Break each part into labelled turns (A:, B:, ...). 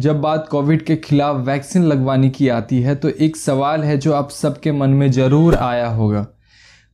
A: जब बात कोविड के खिलाफ वैक्सीन लगवाने की आती है तो एक सवाल है जो आप सबके मन में ज़रूर आया होगा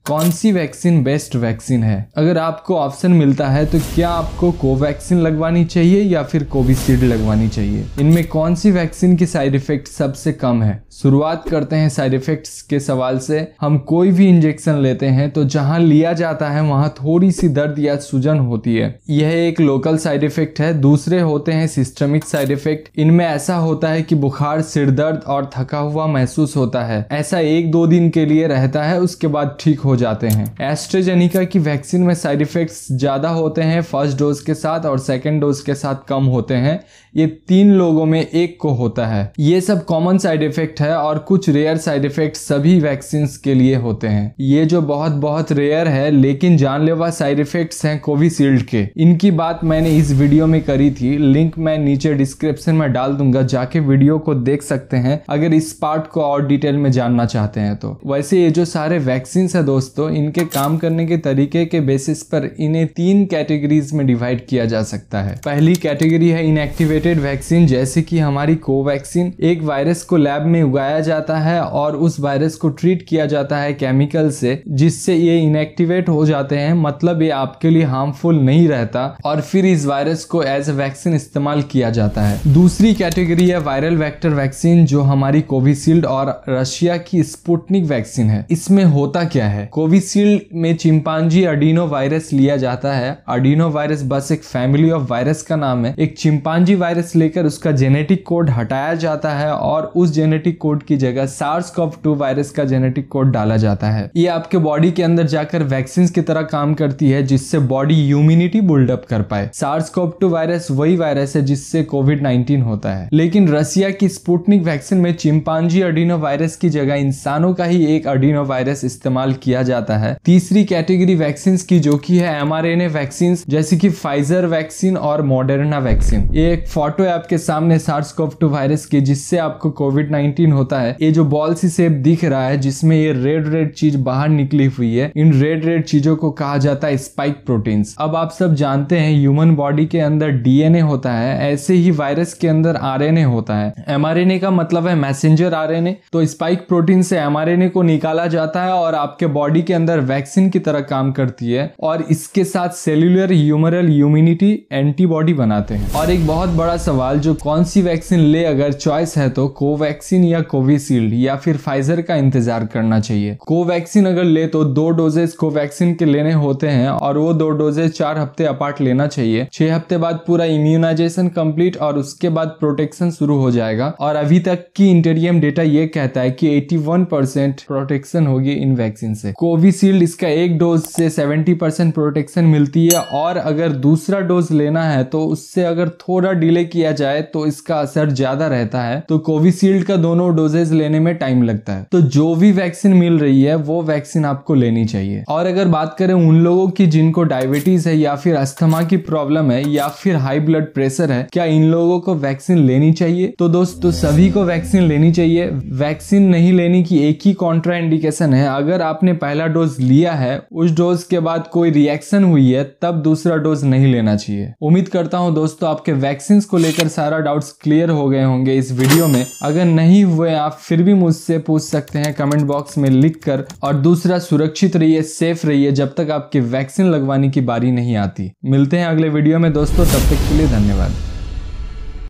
A: कौन सी वैक्सीन बेस्ट वैक्सीन है अगर आपको ऑप्शन मिलता है तो क्या आपको कोवैक्सीन लगवानी चाहिए या फिर कोविशील्ड लगवानी चाहिए इनमें कौन सी वैक्सीन की साइड इफेक्ट सबसे कम है शुरुआत करते हैं साइड इफेक्ट्स के सवाल से हम कोई भी इंजेक्शन लेते हैं तो जहाँ लिया जाता है वहाँ थोड़ी सी दर्द या सूजन होती है यह एक लोकल साइड इफेक्ट है दूसरे होते हैं सिस्टमिक साइड इफेक्ट इनमें ऐसा होता है की बुखार सिर दर्द और थका हुआ महसूस होता है ऐसा एक दो दिन के लिए रहता है उसके बाद ठीक हो जाते हैं एस्ट्रेजेनिका की वैक्सीन में साइड इफेक्ट्स ज़्यादा होते हैं फर्स्ट डोज के साथ और सेकेंड डोज के साथ कम होते हैं ये तीन लोगों में एक को होता है ये सब कॉमन साइड इफेक्ट है और कुछ रेयर साइड इफेक्ट सभी वैक्सीन के लिए होते हैं ये जो बहुत बहुत रेयर है लेकिन जानलेवा साइड इफेक्ट्स हैं कोविशील्ड के इनकी बात मैंने इस वीडियो में करी थी लिंक मैं नीचे डिस्क्रिप्शन में डाल दूंगा जाके वीडियो को देख सकते हैं अगर इस पार्ट को और डिटेल में जानना चाहते हैं तो वैसे ये जो सारे वैक्सीन है दोस्त दोस्तों इनके काम करने के तरीके के बेसिस पर इन्हें तीन कैटेगरीज में डिवाइड किया जा सकता है पहली कैटेगरी है इनएक्टिवेटेड वैक्सीन जैसे कि हमारी कोवैक्सीन एक वायरस को लैब में उगाया जाता है और उस वायरस को ट्रीट किया जाता है केमिकल से जिससे ये इनएक्टिवेट हो जाते हैं मतलब ये आपके लिए हार्मफुल नहीं रहता और फिर इस वायरस को एज ए वैक्सीन इस्तेमाल किया जाता है दूसरी कैटेगरी है वायरल वैक्टर वैक्सीन जो हमारी कोविशील्ड और रशिया की स्पुटनिक वैक्सीन है इसमें होता क्या है कोविशील्ड में चिंपांजी अडीनो वायरस लिया जाता है अडीनो वायरस बस एक फैमिली ऑफ वायरस का नाम है एक चिंपांजी वायरस लेकर उसका जेनेटिक कोड हटाया जाता है और उस जेनेटिक कोड की जगह सार्स कॉफ टू वायरस का जेनेटिक कोड डाला जाता है ये आपके बॉडी के अंदर जाकर वैक्सीन की तरह काम करती है जिससे बॉडी इम्यूनिटी बिल्डअप कर पाए सार्स कॉफ टू वायरस वही वायरस है जिससे कोविड नाइन्टीन होता है लेकिन रसिया की स्पुटनिक वैक्सीन में चिंपांजी अडीनो वायरस की जगह इंसानों का ही एक अडीनो वायरस इस्तेमाल किया किया जाता है तीसरी कैटेगरी वैक्सीन की जो की है M R N A vaccine जैसे की फाइजर वैक्सीन और मॉडर्ना वैक्सीन ये एक फोटो है आपके सामने सार्स टू वायरस की जिससे आपको कोविड नाइन्टीन होता है ये जो बॉल सी सेप दिख रहा है जिसमें ये रेड रेड चीज बाहर निकली हुई है इन रेड रेड चीजों को कहा जाता है स्पाइक प्रोटीन अब आप सब जानते हैं ह्यूमन बॉडी के अंदर डीएनए होता है ऐसे ही वायरस के अंदर आरएनए होता है एमआरएनए का मतलब है मैसेंजर आरएनए तो स्पाइक प्रोटीन से एमआरएनए को निकाला जाता है और आपके बॉडी बॉडी के अंदर वैक्सीन की तरह काम करती है और इसके साथ सेल्यूलर ह्यूमरल इम्यूनिटी एंटीबॉडी बनाते हैं और एक बहुत बड़ा सवाल जो कौन सी वैक्सीन ले अगर चॉइस है तो कोवैक्सीन या कोविशील्ड या फिर फाइजर का इंतजार करना चाहिए कोवैक्सीन अगर ले तो दो डोजेज कोवैक्सीन के लेने होते हैं और वो दो डोजेज चार हफ्ते अपार्ट लेना चाहिए छह हफ्ते बाद पूरा इम्यूनाइजेशन कम्प्लीट और उसके बाद प्रोटेक्शन शुरू हो जाएगा और अभी तक की इंटेरियम डेटा ये कहता है कि 81 परसेंट प्रोटेक्शन होगी इन वैक्सीन से कोविशील्ड इसका एक डोज से 70 परसेंट प्रोटेक्शन मिलती है और अगर दूसरा डोज लेना है तो उससे अगर थोड़ा डिले किया जाए तो इसका असर ज़्यादा रहता है तो कोविशील्ड का दोनों डोजेज लेने में टाइम लगता है तो जो भी वैक्सीन मिल रही है वो वैक्सीन आपको लेनी चाहिए और अगर बात करें उन लोगों की जिनको डायबिटीज़ है या फिर अस्थमा की प्रॉब्लम है या फिर हाई ब्लड प्रेशर है क्या इन लोगों को वैक्सीन लेनी चाहिए तो दोस्तों सभी को वैक्सीन लेनी चाहिए वैक्सीन नहीं लेने की एक ही कॉन्ट्राइंडेशन है अगर आपने पहला डोज लिया है उस डोज के बाद कोई रिएक्शन हुई है तब दूसरा डोज नहीं लेना चाहिए उम्मीद करता हूँ दोस्तों आपके वैक्सीन को लेकर सारा डाउट क्लियर हो गए होंगे इस वीडियो में अगर नहीं हुए आप फिर भी मुझसे पूछ सकते हैं कमेंट बॉक्स में लिख कर और दूसरा सुरक्षित रहिए सेफ रहिए जब तक आपकी वैक्सीन लगवाने की बारी नहीं आती मिलते हैं अगले वीडियो में दोस्तों तब तक के लिए धन्यवाद